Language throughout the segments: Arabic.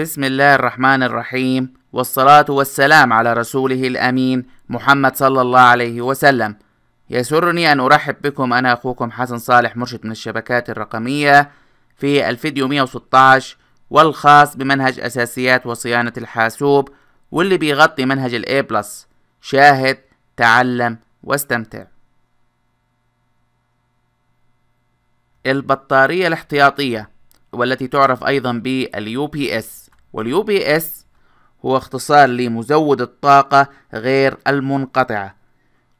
بسم الله الرحمن الرحيم والصلاة والسلام على رسوله الأمين محمد صلى الله عليه وسلم يسرني أن أرحب بكم أنا أخوكم حسن صالح مرشد من الشبكات الرقمية في الفيديو 116 والخاص بمنهج أساسيات وصيانة الحاسوب واللي بيغطي منهج الـ A+. شاهد تعلم واستمتع البطارية الاحتياطية والتي تعرف أيضا باليو بي اس واليو بي اس هو اختصار لمزود الطاقة غير المنقطعة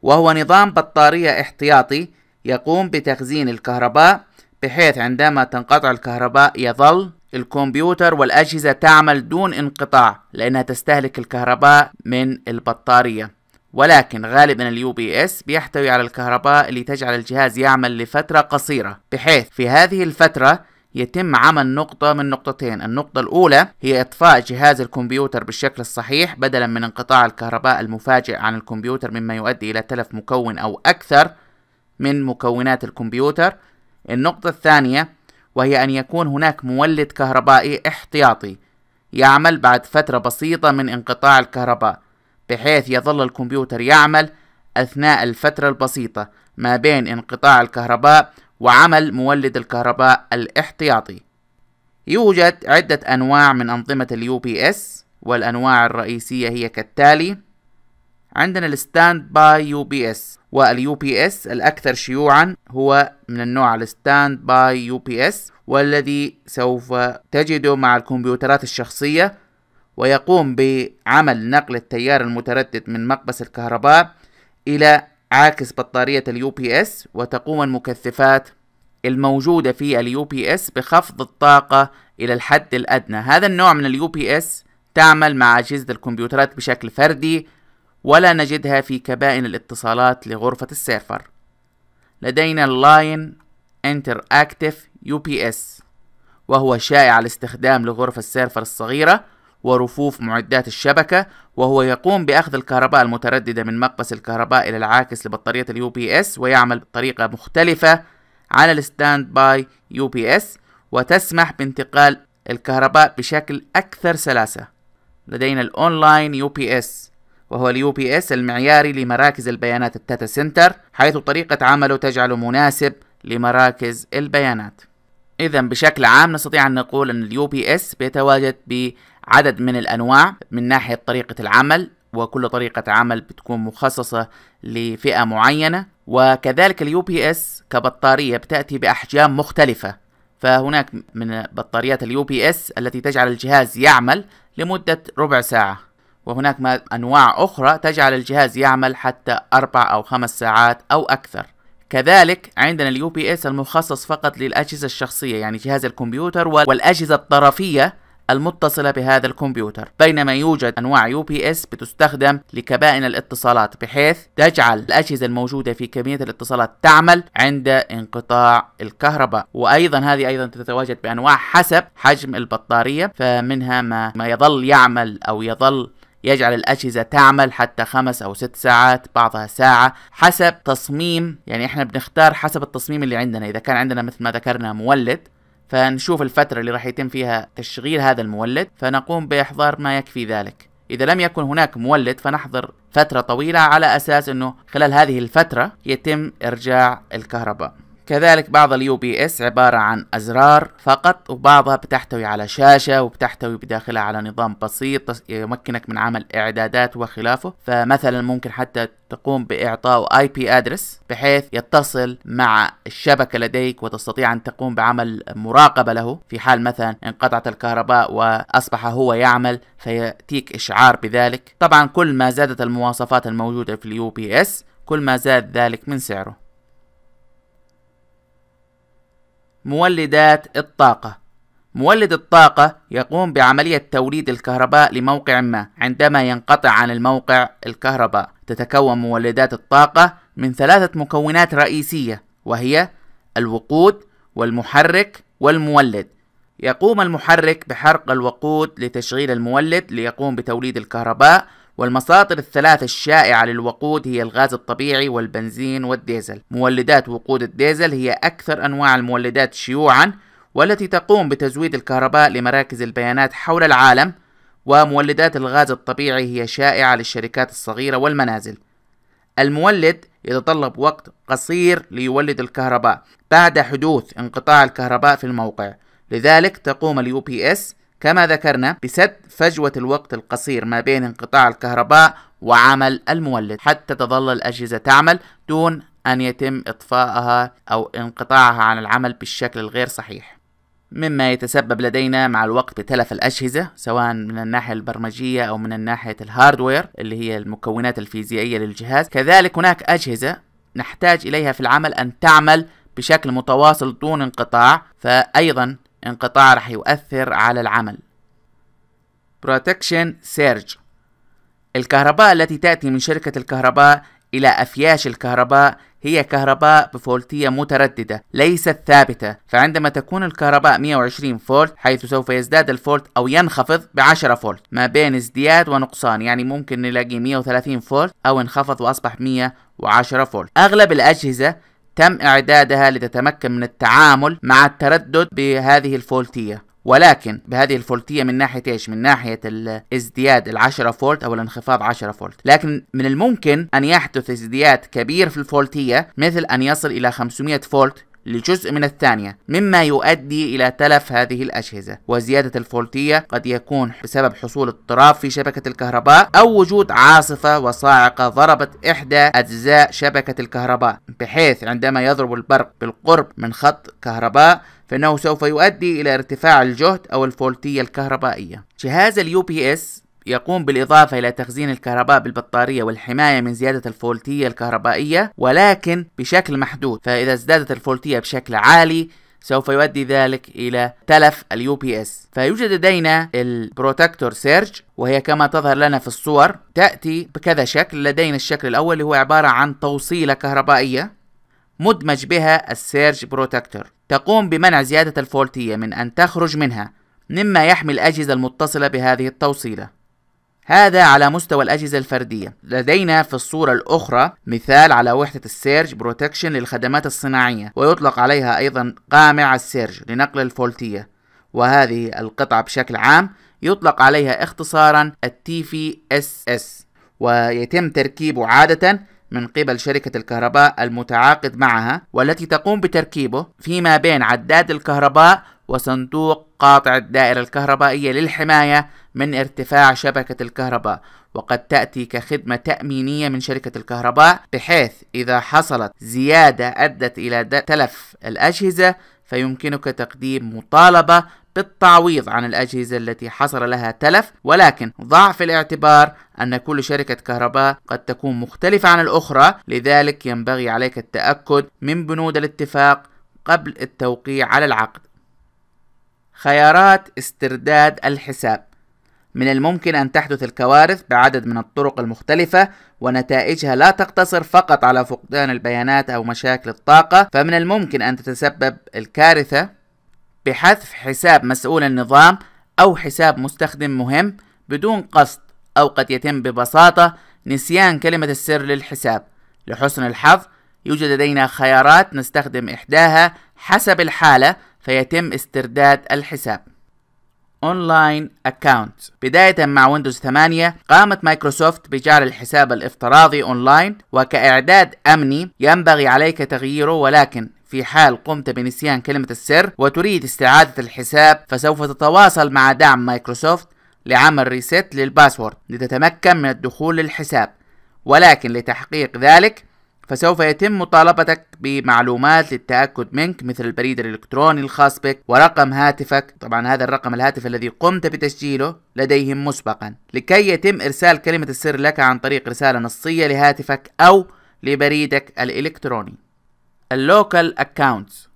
وهو نظام بطارية احتياطي يقوم بتخزين الكهرباء بحيث عندما تنقطع الكهرباء يظل الكمبيوتر والأجهزة تعمل دون انقطاع لأنها تستهلك الكهرباء من البطارية ولكن غالبا اليو بي اس بيحتوي على الكهرباء اللي تجعل الجهاز يعمل لفترة قصيرة بحيث في هذه الفترة يتم عمل نقطة من نقطتين النقطة الأولى هي إطفاء جهاز الكمبيوتر بالشكل الصحيح بدلا من انقطاع الكهرباء المفاجئ عن الكمبيوتر مما يؤدي إلى تلف مكون أو أكثر من مكونات الكمبيوتر النقطة الثانية وهي أن يكون هناك مولد كهربائي احتياطي يعمل بعد فترة بسيطة من انقطاع الكهرباء بحيث يظل الكمبيوتر يعمل أثناء الفترة البسيطة ما بين انقطاع الكهرباء وعمل مولد الكهرباء الاحتياطي يوجد عدة أنواع من أنظمة اليو بي اس والأنواع الرئيسية هي كالتالي عندنا الستاند باي يو بي اس واليو بي اس الأكثر شيوعا هو من النوع الستاند باي يو بي اس والذي سوف تجده مع الكمبيوترات الشخصية ويقوم بعمل نقل التيار المتردد من مقبس الكهرباء إلى عاكس بطارية اليو بي اس وتقوم المكثفات الموجودة في اليو بي اس بخفض الطاقة إلى الحد الأدنى هذا النوع من اليو بي اس تعمل مع أجهزة الكمبيوترات بشكل فردي ولا نجدها في كبائن الاتصالات لغرفة السيرفر لدينا اللاين انتر اكتف يو بي اس وهو شائع الاستخدام لغرف السيرفر الصغيرة ورفوف معدات الشبكة وهو يقوم بأخذ الكهرباء المترددة من مقبس الكهرباء إلى العاكس لبطارية اليو بي اس ويعمل بطريقة مختلفة على الستاند باي يو بي اس وتسمح بانتقال الكهرباء بشكل أكثر سلاسة لدينا الأونلاين يو بي اس وهو اليو بي اس المعياري لمراكز البيانات التاتا سنتر حيث طريقة عمله تجعله مناسب لمراكز البيانات إذا بشكل عام نستطيع أن نقول أن اليو بي اس بيتواجد عدد من الأنواع من ناحية طريقة العمل وكل طريقة عمل بتكون مخصصة لفئة معينة وكذلك اليو بي اس كبطارية بتأتي بأحجام مختلفة فهناك من بطاريات اليو بي اس التي تجعل الجهاز يعمل لمدة ربع ساعة وهناك ما أنواع أخرى تجعل الجهاز يعمل حتى أربع أو خمس ساعات أو أكثر كذلك عندنا اليو بي اس المخصص فقط للأجهزة الشخصية يعني جهاز الكمبيوتر والأجهزة الطرفية المتصلة بهذا الكمبيوتر بينما يوجد أنواع يو بي اس بتستخدم لكبائن الاتصالات بحيث تجعل الأجهزة الموجودة في كمية الاتصالات تعمل عند انقطاع الكهرباء وأيضا هذه أيضا تتواجد بأنواع حسب حجم البطارية فمنها ما, ما يظل يعمل أو يظل يجعل الأجهزة تعمل حتى خمس أو ست ساعات بعضها ساعة حسب تصميم يعني إحنا بنختار حسب التصميم اللي عندنا إذا كان عندنا مثل ما ذكرنا مولد فنشوف الفترة اللي راح يتم فيها تشغيل هذا المولد فنقوم بإحضار ما يكفي ذلك إذا لم يكن هناك مولد فنحضر فترة طويلة على أساس أنه خلال هذه الفترة يتم إرجاع الكهرباء كذلك بعض اليو بي اس عبارة عن أزرار فقط وبعضها بتحتوي على شاشة وبتحتوي بداخلها على نظام بسيط يمكنك من عمل إعدادات وخلافه فمثلا ممكن حتى تقوم بإعطاء اي بي ادرس بحيث يتصل مع الشبكة لديك وتستطيع أن تقوم بعمل مراقبة له في حال مثلا انقطعت الكهرباء وأصبح هو يعمل فيأتيك إشعار بذلك طبعا كل ما زادت المواصفات الموجودة في اليو بي اس كل ما زاد ذلك من سعره مولدات الطاقة مولد الطاقة يقوم بعملية توليد الكهرباء لموقع ما عندما ينقطع عن الموقع الكهرباء تتكون مولدات الطاقة من ثلاثة مكونات رئيسية وهي الوقود والمحرك والمولد يقوم المحرك بحرق الوقود لتشغيل المولد ليقوم بتوليد الكهرباء والمصادر الثلاثة الشائعة للوقود هي الغاز الطبيعي والبنزين والديزل مولدات وقود الديزل هي أكثر أنواع المولدات شيوعا والتي تقوم بتزويد الكهرباء لمراكز البيانات حول العالم ومولدات الغاز الطبيعي هي شائعة للشركات الصغيرة والمنازل المولد يتطلب وقت قصير ليولد الكهرباء بعد حدوث انقطاع الكهرباء في الموقع لذلك تقوم اليو بي اس كما ذكرنا بسد فجوة الوقت القصير ما بين انقطاع الكهرباء وعمل المولد حتى تظل الأجهزة تعمل دون أن يتم إطفائها أو انقطاعها عن العمل بالشكل الغير صحيح مما يتسبب لدينا مع الوقت بتلف الأجهزة سواء من الناحية البرمجية أو من الناحية الهاردوير اللي هي المكونات الفيزيائية للجهاز كذلك هناك أجهزة نحتاج إليها في العمل أن تعمل بشكل متواصل دون انقطاع فأيضا انقطاع رح يؤثر على العمل Protection Surge الكهرباء التي تأتي من شركة الكهرباء إلى أفياش الكهرباء هي كهرباء بفولتية مترددة ليست ثابتة فعندما تكون الكهرباء 120 فولت حيث سوف يزداد الفولت أو ينخفض ب 10 فولت ما بين ازدياد ونقصان يعني ممكن نلاقي 130 فولت أو انخفض وأصبح 110 فولت أغلب الأجهزة تم إعدادها لتتمكن من التعامل مع التردد بهذه الفولتية ولكن بهذه الفولتية من ناحية ايش؟ من ناحية ازدياد العشرة فولت او الانخفاض عشرة فولت، لكن من الممكن ان يحدث ازدياد كبير في الفولتية مثل ان يصل الى 500 فولت لجزء من الثانية مما يؤدي إلى تلف هذه الأجهزة وزيادة الفولتية قد يكون بسبب حصول اضطراب في شبكة الكهرباء أو وجود عاصفة وصاعقة ضربت إحدى أجزاء شبكة الكهرباء بحيث عندما يضرب البرق بالقرب من خط كهرباء فإنه سوف يؤدي إلى ارتفاع الجهد أو الفولتية الكهربائية جهاز اليو بي اس يقوم بالإضافة إلى تخزين الكهرباء بالبطارية والحماية من زيادة الفولتية الكهربائية ولكن بشكل محدود فإذا ازدادت الفولتية بشكل عالي سوف يؤدي ذلك إلى تلف اليو بي اس فيوجد لدينا البروتكتور سيرج وهي كما تظهر لنا في الصور تأتي بكذا شكل لدينا الشكل الأول اللي هو عبارة عن توصيلة كهربائية مدمج بها السيرج بروتكتور تقوم بمنع زيادة الفولتية من أن تخرج منها مما يحمي الأجهزة المتصلة بهذه التوصيلة هذا على مستوى الأجهزة الفردية لدينا في الصورة الأخرى مثال على وحدة السيرج بروتكشن للخدمات الصناعية ويطلق عليها أيضا قامع السيرج لنقل الفولتية وهذه القطعة بشكل عام يطلق عليها اختصارا التي في اس اس ويتم تركيبه عادة من قبل شركة الكهرباء المتعاقد معها والتي تقوم بتركيبه فيما بين عداد الكهرباء وصندوق قاطع الدائرة الكهربائية للحماية من ارتفاع شبكة الكهرباء وقد تأتي كخدمة تأمينية من شركة الكهرباء بحيث إذا حصلت زيادة أدت إلى تلف الأجهزة فيمكنك تقديم مطالبة بالتعويض عن الأجهزة التي حصل لها تلف ولكن ضع في الاعتبار أن كل شركة كهرباء قد تكون مختلفة عن الأخرى لذلك ينبغي عليك التأكد من بنود الاتفاق قبل التوقيع على العقد خيارات استرداد الحساب من الممكن أن تحدث الكوارث بعدد من الطرق المختلفة ونتائجها لا تقتصر فقط على فقدان البيانات أو مشاكل الطاقة فمن الممكن أن تتسبب الكارثة بحذف حساب مسؤول النظام أو حساب مستخدم مهم بدون قصد أو قد يتم ببساطة نسيان كلمة السر للحساب لحسن الحظ يوجد لدينا خيارات نستخدم إحداها حسب الحالة فيتم استرداد الحساب اونلاين Account بداية مع ويندوز 8 قامت مايكروسوفت بجعل الحساب الافتراضي اونلاين وكإعداد أمني ينبغي عليك تغييره ولكن في حال قمت بنسيان كلمة السر وتريد استعادة الحساب فسوف تتواصل مع دعم مايكروسوفت لعمل ريست للباسورد لتتمكن من الدخول للحساب ولكن لتحقيق ذلك فسوف يتم مطالبتك بمعلومات للتأكد منك مثل البريد الإلكتروني الخاص بك ورقم هاتفك طبعا هذا الرقم الهاتف الذي قمت بتسجيله لديهم مسبقا لكي يتم إرسال كلمة السر لك عن طريق رسالة نصية لهاتفك أو لبريدك الإلكتروني اللوكال أكاونتس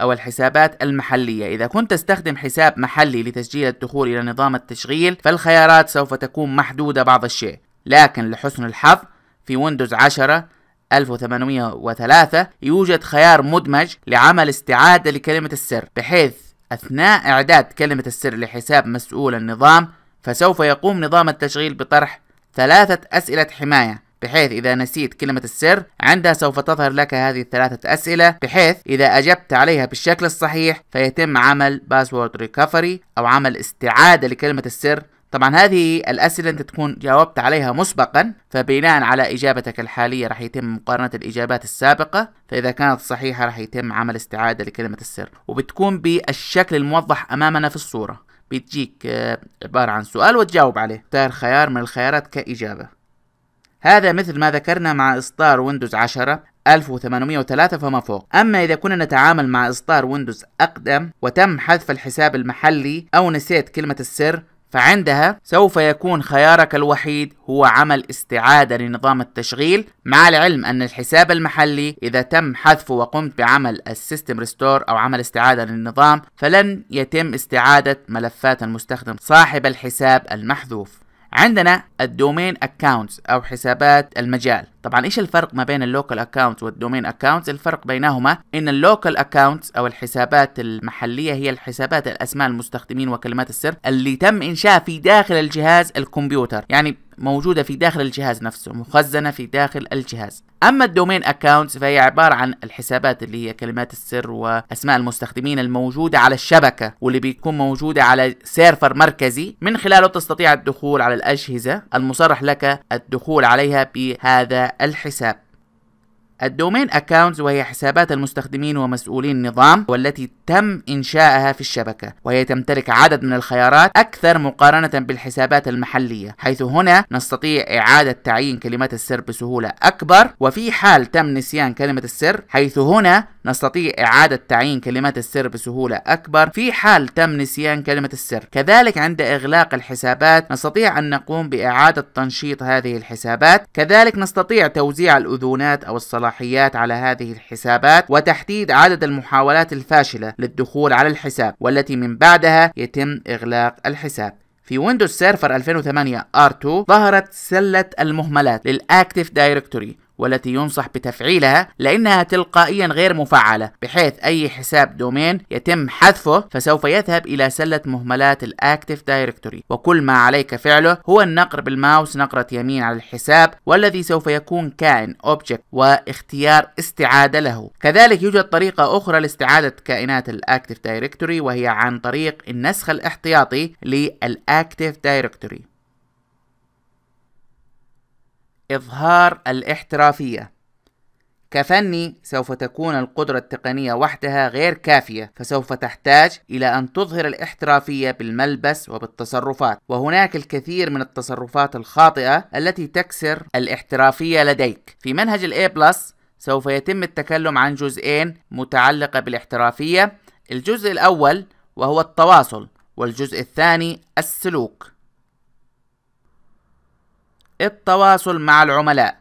أو الحسابات المحلية إذا كنت تستخدم حساب محلي لتسجيل الدخول إلى نظام التشغيل فالخيارات سوف تكون محدودة بعض الشيء لكن لحسن الحظ في ويندوز 10 1803 يوجد خيار مدمج لعمل استعادة لكلمة السر بحيث أثناء إعداد كلمة السر لحساب مسؤول النظام فسوف يقوم نظام التشغيل بطرح ثلاثة أسئلة حماية بحيث إذا نسيت كلمة السر عندها سوف تظهر لك هذه الثلاثة أسئلة بحيث إذا أجبت عليها بالشكل الصحيح فيتم عمل باسورد ريكفري أو عمل استعادة لكلمة السر طبعا هذه الأسئلة أنت تكون جاوبت عليها مسبقا فبناء على إجابتك الحالية راح يتم مقارنة الإجابات السابقة فإذا كانت صحيحة راح يتم عمل استعادة لكلمة السر وبتكون بالشكل الموضح أمامنا في الصورة بتجيك آه، عبارة عن سؤال وتجاوب عليه اختار خيار من الخيارات كإجابة هذا مثل ما ذكرنا مع إصدار ويندوز 10 1803 فما فوق أما إذا كنا نتعامل مع إصدار ويندوز أقدم وتم حذف الحساب المحلي أو نسيت كلمة السر فعندها سوف يكون خيارك الوحيد هو عمل استعادة لنظام التشغيل مع العلم أن الحساب المحلي إذا تم حذفه وقمت بعمل السيستم ريستور أو عمل استعادة للنظام فلن يتم استعادة ملفات المستخدم صاحب الحساب المحذوف عندنا الدومين اكونتس او حسابات المجال طبعا ايش الفرق ما بين اللوكال اكونت والدومين اكونتس الفرق بينهما ان اللوكال اكونتس او الحسابات المحليه هي الحسابات الاسماء المستخدمين وكلمات السر اللي تم انشاء في داخل الجهاز الكمبيوتر يعني موجودة في داخل الجهاز نفسه مخزنة في داخل الجهاز أما الدومين أكاونتس فهي عبارة عن الحسابات اللي هي كلمات السر وأسماء المستخدمين الموجودة على الشبكة واللي بيكون موجودة على سيرفر مركزي من خلاله تستطيع الدخول على الأجهزة المصرح لك الدخول عليها بهذا الحساب الدومين اكونتس وهي حسابات المستخدمين ومسؤولي النظام والتي تم إنشائها في الشبكة وهي تمتلك عدد من الخيارات أكثر مقارنة بالحسابات المحلية حيث هنا نستطيع إعادة تعيين كلمات السر بسهولة أكبر وفي حال تم نسيان كلمة السر حيث هنا نستطيع إعادة تعيين كلمات السر بسهولة أكبر في حال تم نسيان كلمة السر كذلك عند إغلاق الحسابات نستطيع أن نقوم بإعادة تنشيط هذه الحسابات كذلك نستطيع توزيع الأذونات أو الصلاحيات الصلاحيات على هذه الحسابات وتحديد عدد المحاولات الفاشلة للدخول على الحساب والتي من بعدها يتم إغلاق الحساب في ويندوز سيرفر 2008 R2 ظهرت سلة المهملات للأكتف دايركتوري والتي ينصح بتفعيلها لأنها تلقائيا غير مفعلة بحيث أي حساب دومين يتم حذفه فسوف يذهب إلى سلة مهملات الأكتيف دايركتوري وكل ما عليك فعله هو النقر بالماوس نقرة يمين على الحساب والذي سوف يكون كائن أوبجكت واختيار استعادة له كذلك يوجد طريقة أخرى لاستعادة كائنات الأكتيف دايركتوري وهي عن طريق النسخ الاحتياطي للأكتيف دايركتوري إظهار الاحترافية كفني سوف تكون القدرة التقنية وحدها غير كافية فسوف تحتاج إلى أن تظهر الاحترافية بالملبس وبالتصرفات وهناك الكثير من التصرفات الخاطئة التي تكسر الاحترافية لديك في منهج الـ A+, سوف يتم التكلم عن جزئين متعلقة بالاحترافية الجزء الأول وهو التواصل والجزء الثاني السلوك التواصل مع العملاء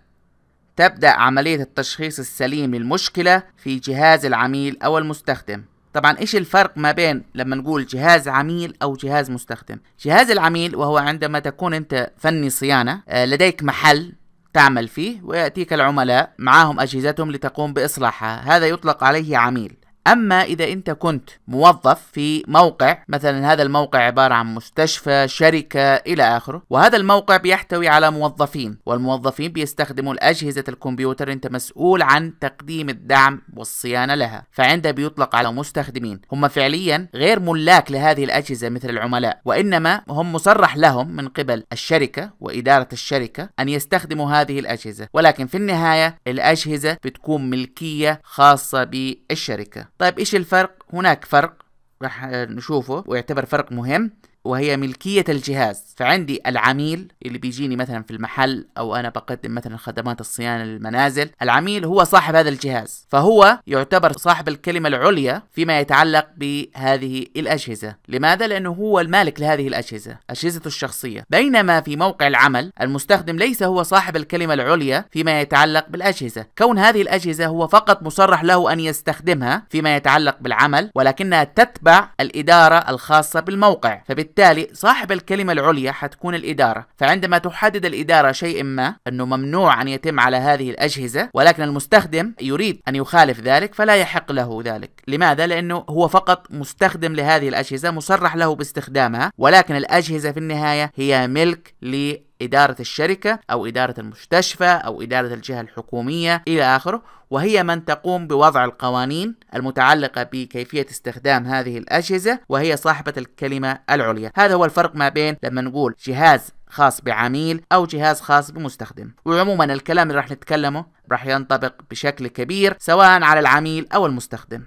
تبدأ عملية التشخيص السليم للمشكلة في جهاز العميل أو المستخدم طبعا ايش الفرق ما بين لما نقول جهاز عميل او جهاز مستخدم جهاز العميل وهو عندما تكون انت فني صيانة آه، لديك محل تعمل فيه ويأتيك العملاء معهم أجهزتهم لتقوم بإصلاحها هذا يطلق عليه عميل اما اذا انت كنت موظف في موقع مثلا هذا الموقع عباره عن مستشفى شركه الى اخره وهذا الموقع بيحتوي على موظفين والموظفين بيستخدموا الاجهزه الكمبيوتر انت مسؤول عن تقديم الدعم والصيانه لها فعندها بيطلق على مستخدمين هم فعليا غير ملاك لهذه الاجهزه مثل العملاء وانما هم مصرح لهم من قبل الشركه واداره الشركه ان يستخدموا هذه الاجهزه ولكن في النهايه الاجهزه بتكون ملكيه خاصه بالشركه طيب ايش الفرق هناك فرق راح نشوفه ويعتبر فرق مهم وهي ملكية الجهاز فعندي العميل اللي بيجيني مثلا في المحل أو أنا بقدم مثلا خدمات الصيانة للمنازل العميل هو صاحب هذا الجهاز فهو يعتبر صاحب الكلمة العليا فيما يتعلق بهذه الأجهزة لماذا؟ لأنه هو المالك لهذه الأجهزة أجهزته الشخصية بينما في موقع العمل المستخدم ليس هو صاحب الكلمة العليا فيما يتعلق بالأجهزة كون هذه الأجهزة هو فقط مصرح له أن يستخدمها فيما يتعلق بالعمل ولكنها تتبع الإدارة الخاصة بالموقع فبالتالي بالتالي صاحب الكلمة العليا حتكون الإدارة فعندما تحدد الإدارة شيء ما أنه ممنوع أن يتم على هذه الأجهزة ولكن المستخدم يريد أن يخالف ذلك فلا يحق له ذلك لماذا؟ لأنه هو فقط مستخدم لهذه الأجهزة مصرح له باستخدامها ولكن الأجهزة في النهاية هي ملك إدارة الشركة أو إدارة المستشفى أو إدارة الجهة الحكومية إلى آخره وهي من تقوم بوضع القوانين المتعلقة بكيفية استخدام هذه الأجهزة وهي صاحبة الكلمة العليا هذا هو الفرق ما بين لما نقول جهاز خاص بعميل او جهاز خاص بمستخدم وعموما الكلام اللي راح نتكلمه راح ينطبق بشكل كبير سواء على العميل او المستخدم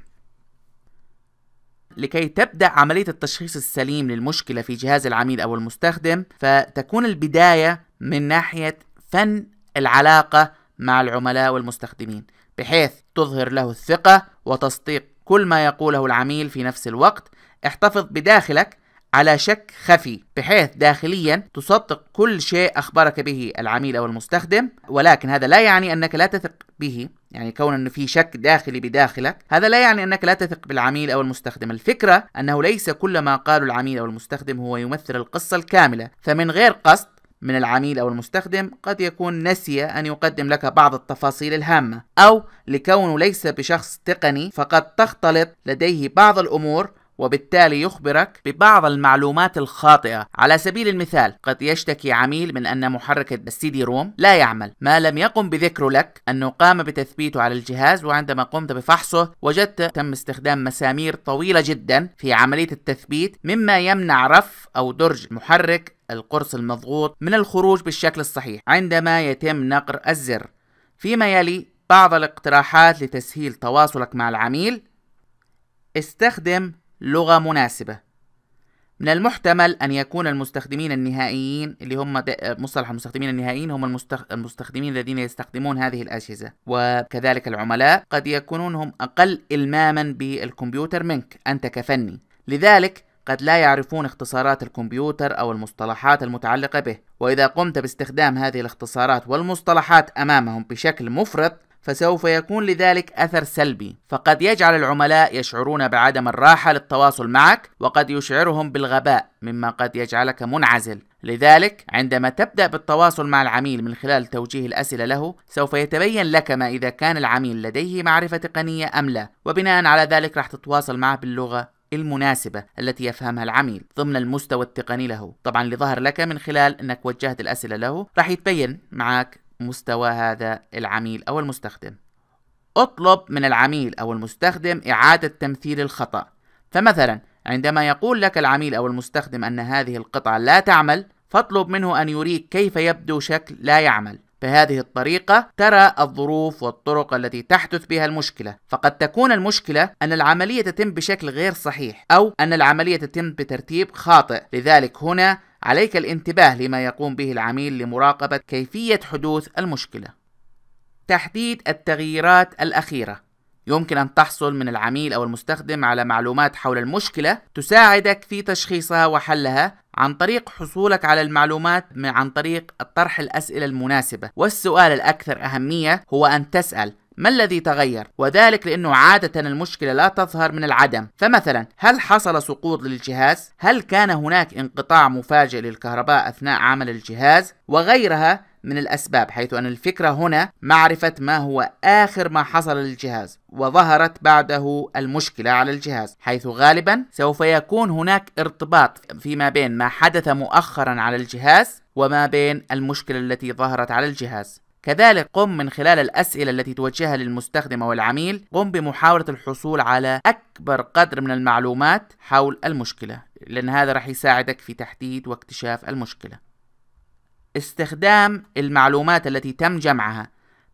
لكي تبدأ عملية التشخيص السليم للمشكلة في جهاز العميل أو المستخدم فتكون البداية من ناحية فن العلاقة مع العملاء والمستخدمين بحيث تظهر له الثقة وتصديق كل ما يقوله العميل في نفس الوقت احتفظ بداخلك على شك خفي بحيث داخليا تصدق كل شيء أخبرك به العميل أو المستخدم ولكن هذا لا يعني أنك لا تثق به يعني كون أنه في شك داخلي بداخلك هذا لا يعني أنك لا تثق بالعميل أو المستخدم الفكرة أنه ليس كل ما قاله العميل أو المستخدم هو يمثل القصة الكاملة فمن غير قصد من العميل أو المستخدم قد يكون نسي أن يقدم لك بعض التفاصيل الهامة أو لكونه ليس بشخص تقني فقد تختلط لديه بعض الأمور وبالتالي يخبرك ببعض المعلومات الخاطئة على سبيل المثال قد يشتكي عميل من أن محرك السي دي روم لا يعمل ما لم يقم بذكره لك أنه قام بتثبيته على الجهاز وعندما قمت بفحصه وجدت تم استخدام مسامير طويلة جدا في عملية التثبيت مما يمنع رف أو درج محرك القرص المضغوط من الخروج بالشكل الصحيح عندما يتم نقر الزر فيما يلي بعض الاقتراحات لتسهيل تواصلك مع العميل استخدم لغة مناسبة من المحتمل أن يكون المستخدمين النهائيين اللي هم مصطلح المستخدمين النهائيين هم المستخدمين الذين يستخدمون هذه الأجهزة وكذلك العملاء قد يكونون هم أقل إلماما بالكمبيوتر منك أنت كفني لذلك قد لا يعرفون اختصارات الكمبيوتر أو المصطلحات المتعلقة به وإذا قمت باستخدام هذه الاختصارات والمصطلحات أمامهم بشكل مفرط فسوف يكون لذلك أثر سلبي فقد يجعل العملاء يشعرون بعدم الراحة للتواصل معك وقد يشعرهم بالغباء مما قد يجعلك منعزل لذلك عندما تبدأ بالتواصل مع العميل من خلال توجيه الأسئلة له سوف يتبين لك ما إذا كان العميل لديه معرفة تقنية أم لا وبناء على ذلك راح تتواصل معه باللغة المناسبة التي يفهمها العميل ضمن المستوى التقني له طبعا اللي ظهر لك من خلال انك وجهت الاسئلة له راح يتبين معك مستوى هذا العميل أو المستخدم اطلب من العميل أو المستخدم إعادة تمثيل الخطأ فمثلا عندما يقول لك العميل أو المستخدم أن هذه القطعة لا تعمل فاطلب منه أن يريك كيف يبدو شكل لا يعمل بهذه الطريقة ترى الظروف والطرق التي تحدث بها المشكلة، فقد تكون المشكلة أن العملية تتم بشكل غير صحيح، أو أن العملية تتم بترتيب خاطئ، لذلك هنا عليك الانتباه لما يقوم به العميل لمراقبة كيفية حدوث المشكلة. تحديد التغييرات الأخيرة يمكن أن تحصل من العميل أو المستخدم على معلومات حول المشكلة تساعدك في تشخيصها وحلها عن طريق حصولك على المعلومات عن طريق طرح الأسئلة المناسبة والسؤال الأكثر أهمية هو أن تسأل ما الذي تغير؟ وذلك لأنه عادة المشكلة لا تظهر من العدم فمثلا هل حصل سقوط للجهاز؟ هل كان هناك انقطاع مفاجئ للكهرباء أثناء عمل الجهاز؟ وغيرها من الأسباب حيث أن الفكرة هنا معرفة ما هو آخر ما حصل للجهاز وظهرت بعده المشكلة على الجهاز حيث غالبا سوف يكون هناك ارتباط فيما بين ما حدث مؤخرا على الجهاز وما بين المشكلة التي ظهرت على الجهاز كذلك قم من خلال الأسئلة التي توجهها للمستخدم أو العميل قم بمحاولة الحصول على أكبر قدر من المعلومات حول المشكلة لأن هذا راح يساعدك في تحديد واكتشاف المشكلة استخدام المعلومات التي تم جمعها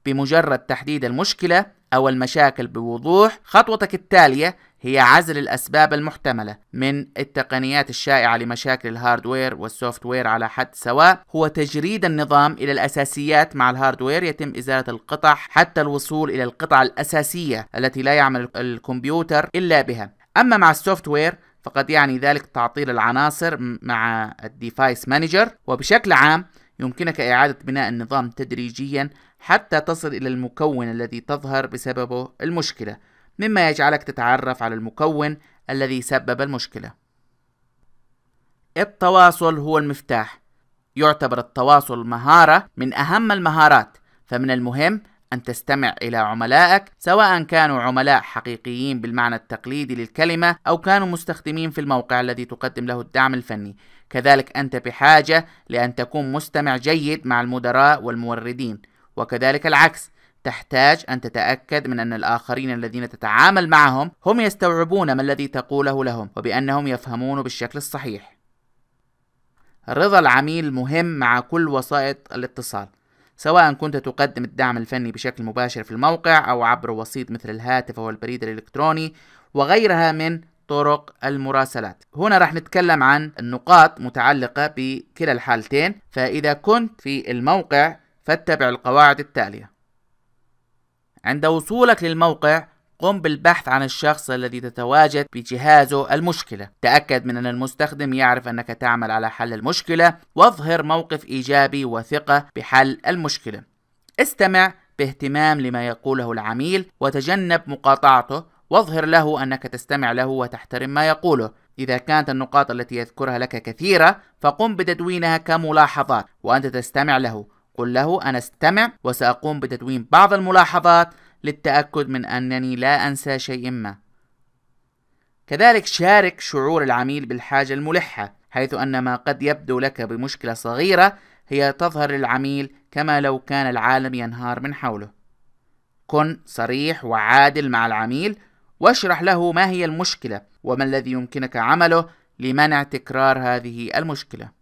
بمجرد تحديد المشكلة أو المشاكل بوضوح خطوتك التالية هي عزل الأسباب المحتملة من التقنيات الشائعة لمشاكل الهاردوير والسوفت وير على حد سواء هو تجريد النظام إلى الأساسيات مع الهاردوير يتم إزالة القطع حتى الوصول إلى القطع الأساسية التي لا يعمل الكمبيوتر إلا بها أما مع السوفت وير فقد يعني ذلك تعطيل العناصر مع الديفايس مانجر وبشكل عام يمكنك إعادة بناء النظام تدريجيا حتى تصل إلى المكون الذي تظهر بسببه المشكلة مما يجعلك تتعرف على المكون الذي سبب المشكلة. التواصل هو المفتاح. يعتبر التواصل مهارة من أهم المهارات، فمن المهم أن تستمع إلى عملائك سواء كانوا عملاء حقيقيين بالمعنى التقليدي للكلمة أو كانوا مستخدمين في الموقع الذي تقدم له الدعم الفني. كذلك أنت بحاجة لأن تكون مستمع جيد مع المدراء والموردين، وكذلك العكس، تحتاج أن تتأكد من أن الآخرين الذين تتعامل معهم هم يستوعبون ما الذي تقوله لهم وبأنهم يفهمون بالشكل الصحيح. رضا العميل مهم مع كل وسائط الاتصال سواء كنت تقدم الدعم الفني بشكل مباشر في الموقع أو عبر وسيط مثل الهاتف أو البريد الإلكتروني وغيرها من طرق المراسلات هنا راح نتكلم عن النقاط متعلقة بكلا الحالتين فإذا كنت في الموقع فاتبع القواعد التالية عند وصولك للموقع قم بالبحث عن الشخص الذي تتواجد بجهازه المشكلة تأكد من أن المستخدم يعرف أنك تعمل على حل المشكلة واظهر موقف إيجابي وثقة بحل المشكلة استمع باهتمام لما يقوله العميل وتجنب مقاطعته واظهر له أنك تستمع له وتحترم ما يقوله إذا كانت النقاط التي يذكرها لك كثيرة فقم بتدوينها كملاحظات وأنت تستمع له قل له أنا استمع وسأقوم بتدوين بعض الملاحظات للتأكد من أنني لا أنسى شيء ما. كذلك شارك شعور العميل بالحاجة الملحة، حيث أن ما قد يبدو لك بمشكلة صغيرة هي تظهر للعميل كما لو كان العالم ينهار من حوله. كن صريح وعادل مع العميل واشرح له ما هي المشكلة وما الذي يمكنك عمله لمنع تكرار هذه المشكله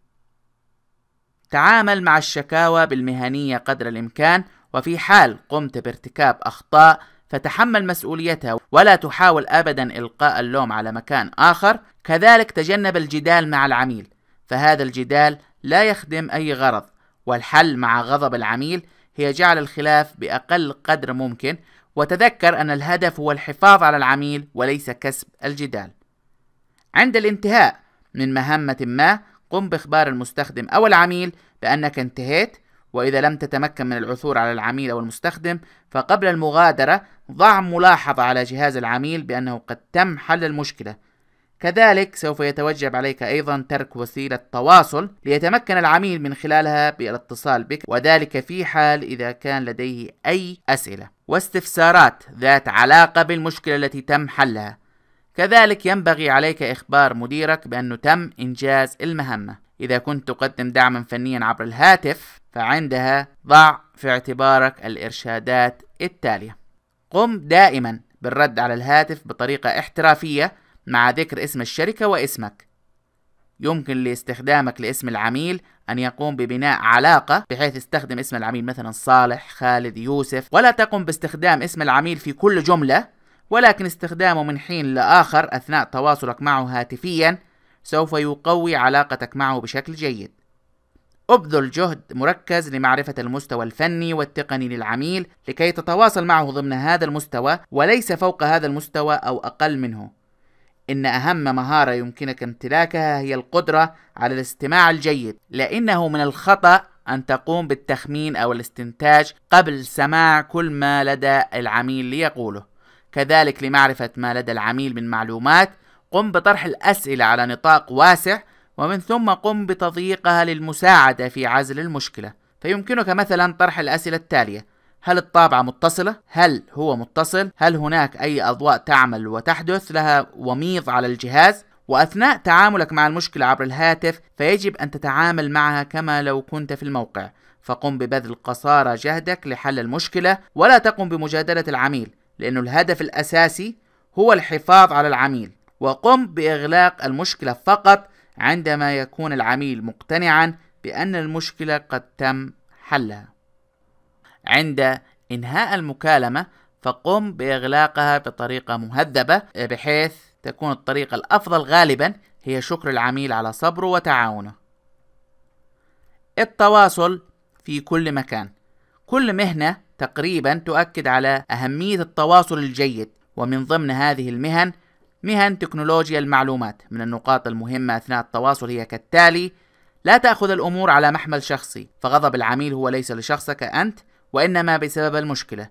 تعامل مع الشكاوى بالمهنية قدر الإمكان وفي حال قمت بارتكاب أخطاء فتحمل مسؤوليتها ولا تحاول أبدا إلقاء اللوم على مكان آخر كذلك تجنب الجدال مع العميل فهذا الجدال لا يخدم أي غرض والحل مع غضب العميل هي جعل الخلاف بأقل قدر ممكن وتذكر أن الهدف هو الحفاظ على العميل وليس كسب الجدال عند الانتهاء من مهمة ما قم بإخبار المستخدم أو العميل بأنك انتهيت وإذا لم تتمكن من العثور على العميل أو المستخدم فقبل المغادرة ضع ملاحظة على جهاز العميل بأنه قد تم حل المشكلة كذلك سوف يتوجب عليك أيضا ترك وسيلة تواصل ليتمكن العميل من خلالها بالاتصال بك وذلك في حال إذا كان لديه أي أسئلة واستفسارات ذات علاقة بالمشكلة التي تم حلها كذلك ينبغي عليك إخبار مديرك بأنه تم إنجاز المهمة إذا كنت تقدم دعما فنيا عبر الهاتف فعندها ضع في اعتبارك الإرشادات التالية قم دائما بالرد على الهاتف بطريقة احترافية مع ذكر اسم الشركة واسمك يمكن لاستخدامك لاسم العميل أن يقوم ببناء علاقة بحيث استخدم اسم العميل مثلا صالح خالد يوسف ولا تقم باستخدام اسم العميل في كل جملة ولكن استخدامه من حين لآخر أثناء تواصلك معه هاتفيا سوف يقوي علاقتك معه بشكل جيد ابذل جهد مركز لمعرفة المستوى الفني والتقني للعميل لكي تتواصل معه ضمن هذا المستوى وليس فوق هذا المستوى أو أقل منه. إن أهم مهارة يمكنك امتلاكها هي القدرة على الاستماع الجيد، لأنه من الخطأ أن تقوم بالتخمين أو الاستنتاج قبل سماع كل ما لدى العميل ليقوله. كذلك لمعرفة ما لدى العميل من معلومات قم بطرح الأسئلة على نطاق واسع ومن ثم قم بتضييقها للمساعدة في عزل المشكلة فيمكنك مثلا طرح الأسئلة التالية هل الطابعة متصلة؟ هل هو متصل؟ هل هناك أي أضواء تعمل وتحدث لها وميض على الجهاز؟ وأثناء تعاملك مع المشكلة عبر الهاتف فيجب أن تتعامل معها كما لو كنت في الموقع فقم ببذل قصارى جهدك لحل المشكلة ولا تقم بمجادلة العميل لأنه الهدف الأساسي هو الحفاظ على العميل وقم بإغلاق المشكلة فقط عندما يكون العميل مقتنعا بأن المشكلة قد تم حلها عند إنهاء المكالمة فقم بإغلاقها بطريقة مهذبة بحيث تكون الطريقة الأفضل غالبا هي شكر العميل على صبره وتعاونه التواصل في كل مكان كل مهنة تقريبا تؤكد على أهمية التواصل الجيد ومن ضمن هذه المهن مهن تكنولوجيا المعلومات من النقاط المهمة أثناء التواصل هي كالتالي لا تأخذ الأمور على محمل شخصي فغضب العميل هو ليس لشخصك أنت وإنما بسبب المشكلة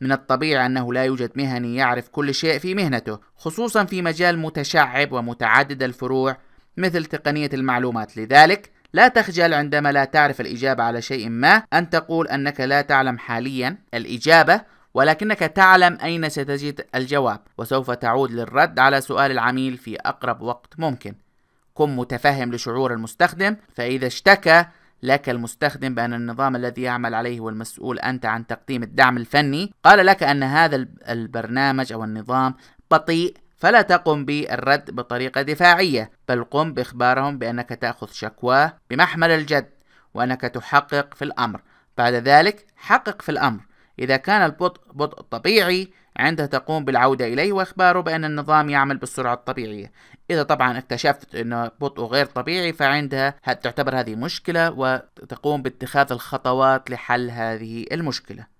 من الطبيعي أنه لا يوجد مهني يعرف كل شيء في مهنته خصوصا في مجال متشعب ومتعدد الفروع مثل تقنية المعلومات لذلك لا تخجل عندما لا تعرف الإجابة على شيء ما أن تقول أنك لا تعلم حاليا الإجابة ولكنك تعلم أين ستجد الجواب وسوف تعود للرد على سؤال العميل في أقرب وقت ممكن كن متفهم لشعور المستخدم فإذا اشتكى لك المستخدم بأن النظام الذي يعمل عليه والمسؤول أنت عن تقديم الدعم الفني قال لك أن هذا البرنامج أو النظام بطيء فلا تقم بالرد بطريقة دفاعية بل قم بإخبارهم بأنك تأخذ شكواه بمحمل الجد وأنك تحقق في الأمر بعد ذلك حقق في الأمر إذا كان البطء بطء طبيعي عندها تقوم بالعودة إليه وإخباره بأن النظام يعمل بالسرعة الطبيعية إذا طبعا اكتشفت أنه بطء غير طبيعي فعندها تعتبر هذه مشكلة وتقوم باتخاذ الخطوات لحل هذه المشكلة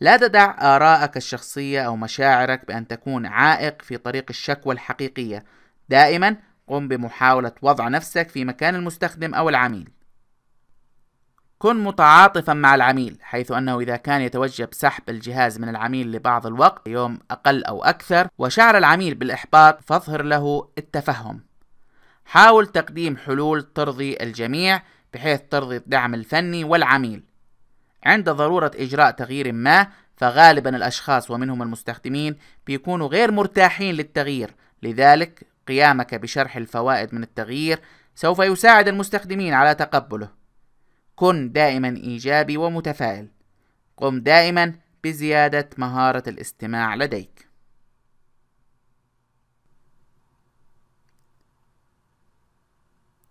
لا تدع آراءك الشخصية أو مشاعرك بأن تكون عائق في طريق الشكوى الحقيقية دائما قم بمحاولة وضع نفسك في مكان المستخدم أو العميل كن متعاطفا مع العميل حيث أنه إذا كان يتوجب سحب الجهاز من العميل لبعض الوقت يوم أقل أو أكثر وشعر العميل بالإحباط فاظهر له التفهم حاول تقديم حلول ترضي الجميع بحيث ترضي الدعم الفني والعميل عند ضرورة إجراء تغيير ما فغالبا الأشخاص ومنهم المستخدمين بيكونوا غير مرتاحين للتغيير لذلك قيامك بشرح الفوائد من التغيير سوف يساعد المستخدمين على تقبله كن دائما إيجابي ومتفائل قم دائما بزيادة مهارة الاستماع لديك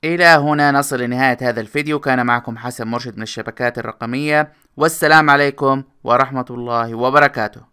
إلى هنا نصل لنهاية هذا الفيديو كان معكم حسن مرشد من الشبكات الرقمية والسلام عليكم ورحمة الله وبركاته